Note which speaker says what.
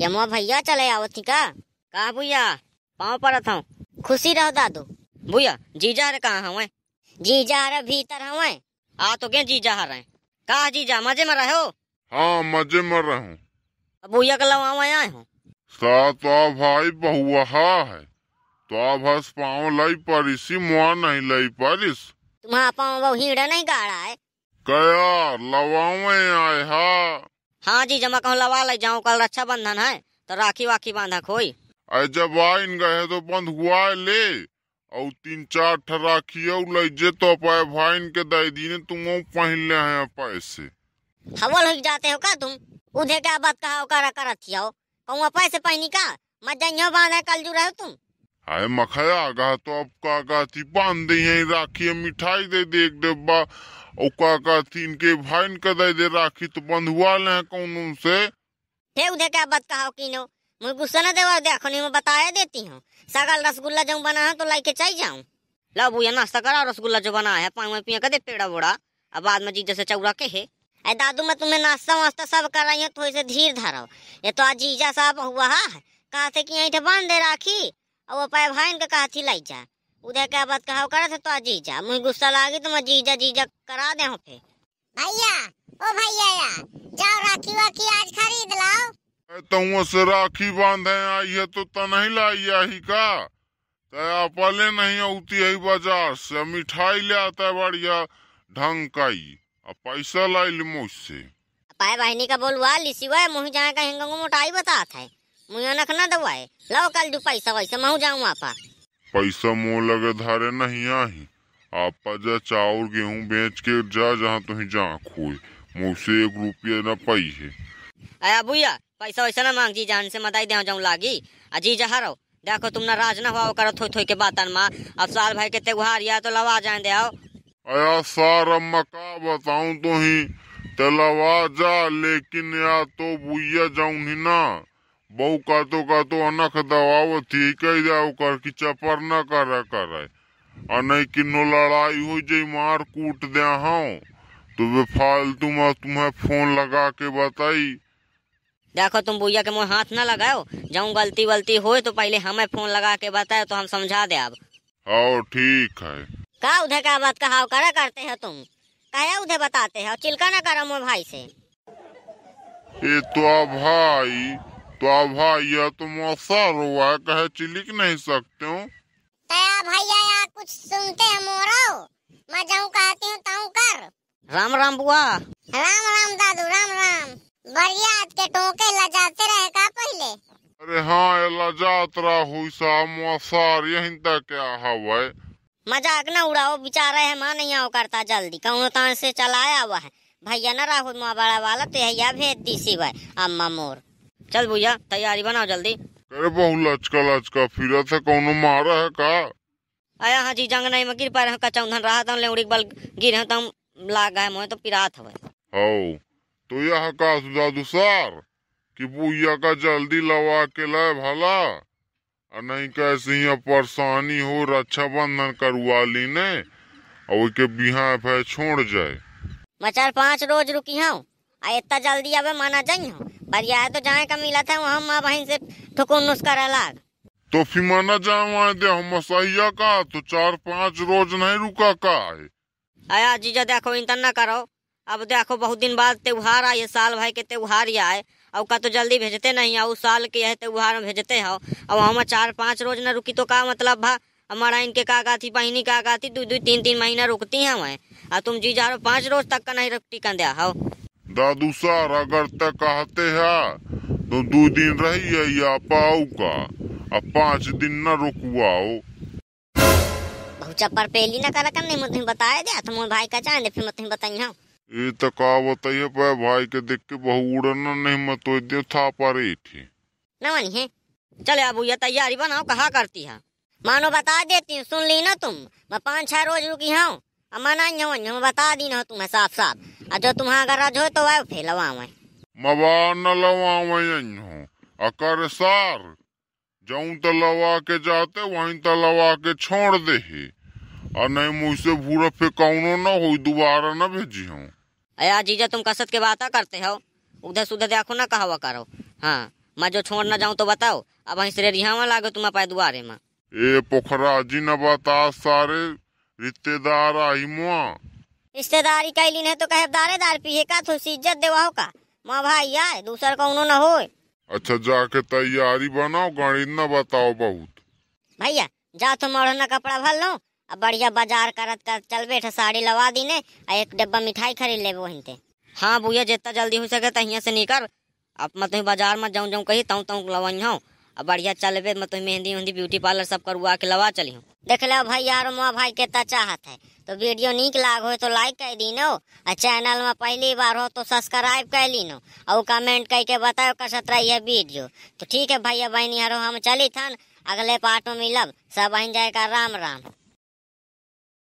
Speaker 1: यमुआ भैया चले आओ थी का कहा भैया पाँव पड़त था खुशी रहो दादू भैया जीजा रे कहाँ हवे जीजा रे भीतर हवे आ तो के जीजा हर कहा जीजा मजे में रहो
Speaker 2: हाँ मजे में रहो
Speaker 1: भैया का लवा आए हूँ
Speaker 2: तो भाई बहुआ है तो बस पाँव लई परिस मुआ नहीं लई परिस
Speaker 1: तुम्हारा पाँव बहुत हीड़ा नहीं गाड़ा है
Speaker 2: क्या लवाओ आए हा
Speaker 1: हाँ जी जमा कहूँ लवा ले जाऊँ कल रक्षा बंधन है तो राखी
Speaker 2: वाखी बांधा खोई अरे जब आइन गए तो बंद हुआ है ले और तीन चार ठर राखी और लैजे तो पाए भाईन के दादी ने तुम पहन ले है पैसे
Speaker 1: हवल हो जाते हो का तुम उधे क्या बात कहा करा करत हो कहूँ पैसे पहनी का मत जाइयो बांधा कल जू रहे हो तुम
Speaker 2: अरे मखया गा तो अब का कहती बांध दे यही राखी मिठाई दे दे एक डब्बा और का कहती इनके भाई इनका दे दे राखी तो बंद हुआ ले कौन उनसे थे उधे क्या बात
Speaker 1: कहा किनो मुझे गुस्सा ना देवा देखो नहीं मैं बताया देती हूँ सगल रसगुल्ला जो बना है तो लाके चाहिए जाऊँ लो भैया नाश्ता करा रसगुल्ला जो बना है पानी में पिया कदे पेड़ा बोड़ा अब बाद में जीजा से चौरा के है अरे दादू मैं तुम्हें नाश्ता वास्ता सब कर रही हूँ थोड़ी से धीर धरो ये तो आज जीजा साहब हुआ है कहा थे कि यहीं बांध दे राखी और अपने भाई का कहा थी लाई जा उधर क्या बात कहा करा था तो आ जा मुझे गुस्सा लागे तो मैं जीजा जीजा करा दे फिर भैया ओ भैया या जाओ राखी वाखी आज खरीद लाओ
Speaker 2: तो वो से राखी बांधे आई है तो तो नहीं लाई आई का तया पहले नहीं होती है बाजार से मिठाई ले आता है बढ़िया ढंग का अब पैसा लाई मुझसे
Speaker 1: पाए बहनी का बोलवा लिसिवा मुझे जाए का हिंगो मोटाई बताता है मुझे नखना दवाए लाओ कल जो पैसा वैसा मैं जाऊँ आपा
Speaker 2: पैसा मोह लगे धारे नहीं आही आपा जा चाउर गेहूं बेच के जा जहाँ तुम जा खोए मुझसे एक रुपया न पाई है
Speaker 1: अया भूया पैसा वैसा ना मांग जी जान से मदाई दे जाऊँ लागी अजी जहा रहो देखो तुम ना राज ना हुआ करो थोई थोई के बातन माँ अब साल भाई के त्योहार या तो लवा जाए दे आओ
Speaker 2: आया सार अम्मा का बताऊं तो ही तलवा जा लेकिन या तो भूया जाऊ ही ना बहु का तो कातो कातो अनख दबाव थी कह जाओ कर कि चपर न कर कर नहीं कि नो लड़ाई हो जाए मार कूट दे हाँ तो वे फालतू मैं तुम्हें फोन लगा के बताई देखो तुम भैया के मुँह
Speaker 1: हाथ ना लगाओ जाऊँ गलती वलती हो तो पहले हमें फोन लगा के बताओ तो हम समझा दे अब
Speaker 2: हाँ ठीक है
Speaker 1: का उधर का बात कहा करा करते हो तुम कहे उधर बताते हो चिल्का ना करो मोर भाई से
Speaker 2: ये तो भाई तो भैया यह तो मौसर हुआ कहे चिलिक नहीं सकते हूँ
Speaker 1: भैया यहाँ कुछ सुनते हैं मोरो मैं जाऊँ कहती हूँ ताऊ कर
Speaker 2: राम राम बुआ
Speaker 1: राम राम दादू राम राम बढ़िया के टोके लजाते रहे का पहले
Speaker 2: अरे हाँ लजात रहा सा मौसर यही तक क्या हवा
Speaker 1: मजाक न उड़ाओ बिचारा है माँ नहीं आओ करता जल्दी कहूँ तान से चलाया हुआ है भैया न राहुल माँ बड़ा वाला तो भैया भेज दी सी भाई अम्मा मोर चल भैया तैयारी बनाओ जल्दी
Speaker 2: अरे बहु लचका लचका फिर था कौनो मारा है का
Speaker 1: आया हाँ जी जंग नहीं में गिर पाए कचा धन रहा था लेवड़ी बल गिर है तम तो लाग गए मोहे तो
Speaker 2: पिरात हवे हाउ तो यह का सुधा दुसार कि बुइया का जल्दी लवा के लाए भला और नहीं कैसे तो ही परेशानी हो बंधन करवा ली ने और के बिहार पे छोड़ जाए
Speaker 1: मचार पांच रोज रुकी हूँ इतना जल्दी आवे माना जाई हूँ बरिया तो जहाँ का मिला था वहाँ माँ बहन से ठुकुन नुस्खा रहला
Speaker 2: तो माना जाए दे हम मसैया का तो चार पाँच रोज नहीं रुका का है आया जीजा देखो इंतन ना करो
Speaker 1: अब देखो बहुत दिन बाद त्योहार आये साल भाई के त्योहार आए और का तो जल्दी भेजते नहीं आओ साल के है त्योहार में भेजते हो और हम चार पाँच रोज ना रुकी तो का मतलब भा हमारा इनके का थी बहनी का थी दो दो तीन तीन महीना रुकती हैं वहाँ और तुम जीजा पाँच रोज तक का नहीं रुकती का दिया हो
Speaker 2: दादू सर अगर ते कहते है तो दो दिन रही है या पाऊ का अब पाँच दिन न रुकवाओ
Speaker 1: चप्पर पहली ना करकन नहीं मुझे बताया दिया तो मोर भाई का जान फिर मत बताई हां
Speaker 2: ये तो का बताइए पर भाई के देख के बहु उड़ना नहीं मत तो दे था पारे थी
Speaker 1: ना नवनी है चले अब ये तैयारी बनाओ कहा करती है मानो बता देती हूँ सुन ली ना तुम मैं पांच छह रोज रुकी हूँ अमन आई बता दी ना तुम्हें साफ साफ
Speaker 2: अजो तुम्हारा अगर रज हो तो वह फैलवा हुए मवान लवा हुए हो अकर सार जऊं तो लवा के जाते वहीं तो लवा के छोड़ दे ही और नहीं मुझसे भूरा कौनो ना हो दोबारा ना भेजी हूँ
Speaker 1: अया जीजा तुम कसत के बात करते हो उधर सुधर देखो ना कहा हुआ करो हाँ मैं जो छोड़ ना जाऊँ तो बताओ अब वहीं से रिहा लागो तुम दुआरे में
Speaker 2: ए पोखरा जी न बता सारे रिश्तेदार आई मुआ
Speaker 1: रिश्तेदारी कैली नहीं तो कहे दारे दार पीहे का तो इज्जत देवाओ का माँ भाई आए दूसर का उन्होंने हो
Speaker 2: अच्छा जाके तैयारी बनाओ गाड़ी न बताओ बहुत
Speaker 1: भैया जा तुम तो ओढ़ना कपड़ा भर लो अब बढ़िया बाजार करत कर चल बैठ साड़ी लवा दी ने एक डब्बा मिठाई खरीद ले वहीं ते हाँ भैया जितना जल्दी हो सके तहिया से निकल अब मत बाजार में जाऊँ जाऊँ कही तऊ तऊ लवाई हूँ अब बढ़िया चलबे मतलब मेहंदी उहंदी ब्यूटी पार्लर सब करवा के लवा चली हूँ देख लो भाई यार मुआ भाई के चाहत है तो वीडियो निक लाग हो तो लाइक कर दी नो और चैनल में पहली बार हो तो सब्सक्राइब कर ली नो और कमेंट करके बताओ कसत रही है वीडियो तो ठीक है भैया बहनी हरो हम चली थन अगले पार्ट में मिलब सब बहन जाएगा राम राम